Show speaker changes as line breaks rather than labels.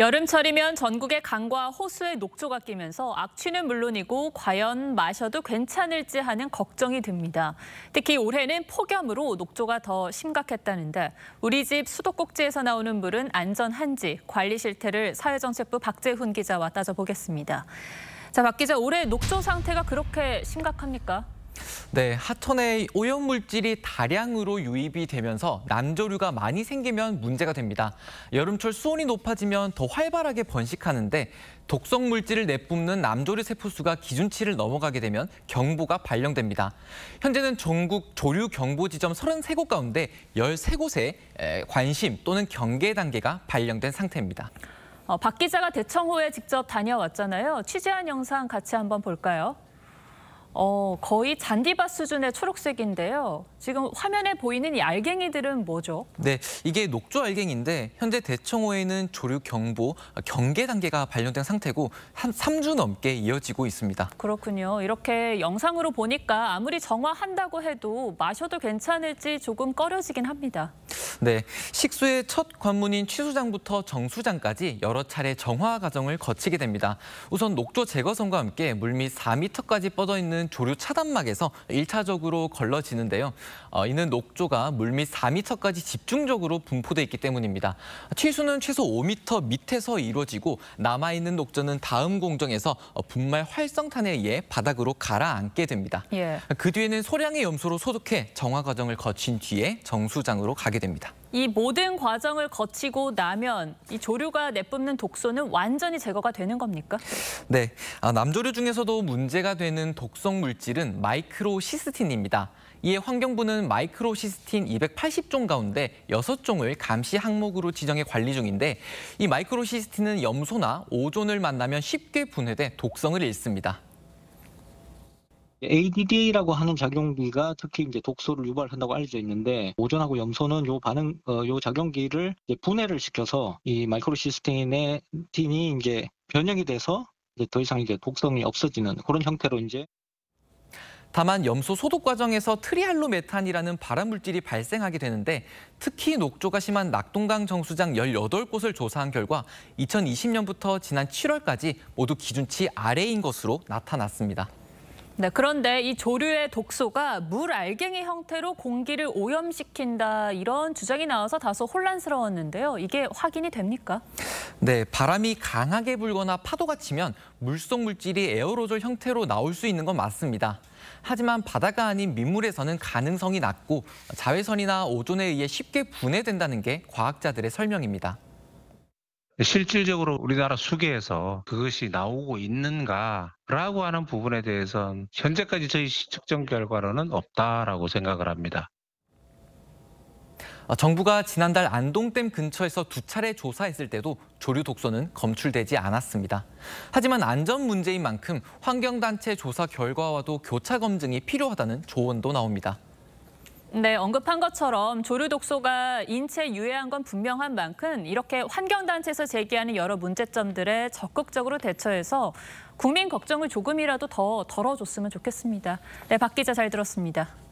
여름철이면 전국의 강과 호수에 녹조가 끼면서 악취는 물론이고 과연 마셔도 괜찮을지 하는 걱정이 듭니다. 특히 올해는 폭염으로 녹조가 더 심각했다는데 우리 집 수도꼭지에서 나오는 물은 안전한지 관리 실태를 사회정책부 박재훈 기자와 따져보겠습니다. 자, 박 기자, 올해 녹조 상태가 그렇게 심각합니까?
네, 하천에 오염물질이 다량으로 유입이 되면서 난조류가 많이 생기면 문제가 됩니다. 여름철 수온이 높아지면 더 활발하게 번식하는데 독성 물질을 내뿜는 남조류 세포수가 기준치를 넘어가게 되면 경보가 발령됩니다. 현재는 전국 조류 경보 지점 33곳 가운데 13곳에 관심 또는 경계 단계가 발령된 상태입니다.
어, 박 기자가 대청호에 직접 다녀왔잖아요. 취재한 영상 같이 한번 볼까요? 어, 거의 잔디밭 수준의 초록색인데요. 지금 화면에 보이는 이 알갱이들은 뭐죠?
네, 이게 녹조 알갱인데 현재 대청호에는 조류 경보, 아, 경계 단계가 발령된 상태고 한 3주 넘게 이어지고 있습니다.
그렇군요. 이렇게 영상으로 보니까 아무리 정화한다고 해도 마셔도 괜찮을지 조금 꺼려지긴 합니다.
네, 식수의 첫 관문인 취수장부터 정수장까지 여러 차례 정화 과정을 거치게 됩니다. 우선 녹조 제거선과 함께 물밑 4m까지 뻗어 있는 있는 조류 차단막에서 1차적으로 걸러지는데요. 어, 이는 녹조가 물밑 4m까지 집중적으로 분포돼 있기 때문입니다. 취수는 최소 5m 밑에서 이루어지고 남아있는 녹조는 다음 공정에서 어, 분말 활성탄에 의해 바닥으로 가라앉게 됩니다. 예. 그 뒤에는 소량의 염소로 소독해 정화 과정을 거친 뒤에 정수장으로 가게 됩니다.
이 모든 과정을 거치고 나면 이 조류가 내뿜는 독소는 완전히 제거가 되는 겁니까?
네, 아, 남조류 중에서도 문제가 되는 독성 물질은 마이크로시스틴입니다. 이에 환경부는 마이크로시스틴 280종 가운데 6종을 감시 항목으로 지정해 관리 중인데 이 마이크로시스틴은 염소나 오존을 만나면 쉽게 분해돼 독성을 잃습니다. ADDA라고 하는 작용기가 특히 이제 독소를 유발한다고 알려져 있는데 오존하고 염소는 요 반응 어, 요 작용기를 이제 분해를 시켜서 이 마이크로시스테인의 틴이 이제 변형이 돼서 이제 더 이상 이제 독성이 없어지는 그런 형태로 이제 다만 염소 소독 과정에서 트리할로메탄이라는 발암물질이 발생하게 되는데 특히 녹조가 심한 낙동강 정수장 18곳을 조사한 결과 2020년부터 지난 7월까지 모두 기준치 아래인 것으로 나타났습니다.
네, 그런데 이 조류의 독소가 물 알갱이 형태로 공기를 오염시킨다 이런 주장이 나와서 다소 혼란스러웠는데요. 이게 확인이 됩니까?
네, 바람이 강하게 불거나 파도가 치면 물속 물질이 에어로졸 형태로 나올 수 있는 건 맞습니다. 하지만 바다가 아닌 민물에서는 가능성이 낮고 자외선이나 오존에 의해 쉽게 분해된다는 게 과학자들의 설명입니다. 실질적으로 우리나라 수계에서 그것이 나오고 있는가라고 하는 부분에 대해서는 현재까지 저희 측정 결과로는 없다라고 생각을 합니다. 어, 정부가 지난달 안동댐 근처에서 두 차례 조사했을 때도 조류 독소는 검출되지 않았습니다. 하지만 안전 문제인 만큼 환경단체 조사 결과와도 교차 검증이 필요하다는 조언도 나옵니다.
네, 언급한 것처럼 조류 독소가 인체에 유해한 건 분명한 만큼 이렇게 환경단체에서 제기하는 여러 문제점들에 적극적으로 대처해서 국민 걱정을 조금이라도 더 덜어줬으면 좋겠습니다. 네, 박 기자 잘 들었습니다.